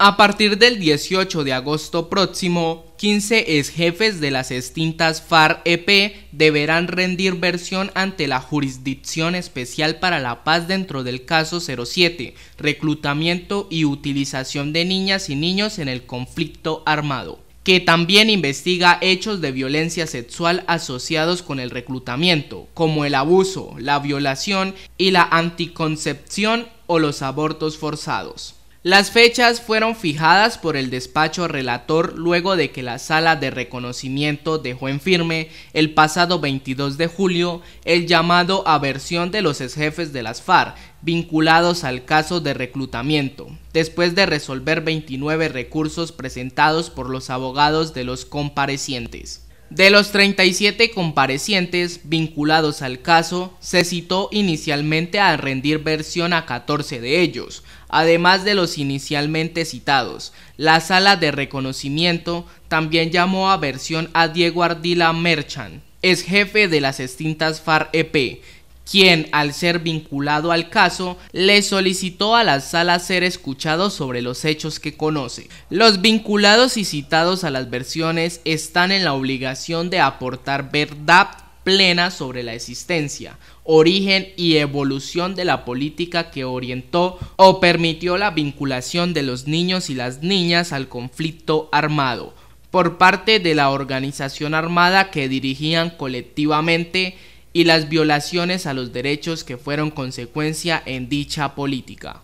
A partir del 18 de agosto próximo, 15 exjefes de las extintas far ep deberán rendir versión ante la Jurisdicción Especial para la Paz dentro del caso 07, reclutamiento y utilización de niñas y niños en el conflicto armado que también investiga hechos de violencia sexual asociados con el reclutamiento, como el abuso, la violación y la anticoncepción o los abortos forzados. Las fechas fueron fijadas por el despacho relator luego de que la sala de reconocimiento dejó en firme el pasado 22 de julio el llamado a versión de los exjefes jefes de las FARC vinculados al caso de reclutamiento, después de resolver 29 recursos presentados por los abogados de los comparecientes. De los 37 comparecientes vinculados al caso, se citó inicialmente a rendir versión a 14 de ellos, además de los inicialmente citados. La sala de reconocimiento también llamó a versión a Diego Ardila Merchan, ex jefe de las extintas Far ep quien, al ser vinculado al caso, le solicitó a la sala ser escuchado sobre los hechos que conoce. Los vinculados y citados a las versiones están en la obligación de aportar verdad plena sobre la existencia, origen y evolución de la política que orientó o permitió la vinculación de los niños y las niñas al conflicto armado por parte de la organización armada que dirigían colectivamente y las violaciones a los derechos que fueron consecuencia en dicha política.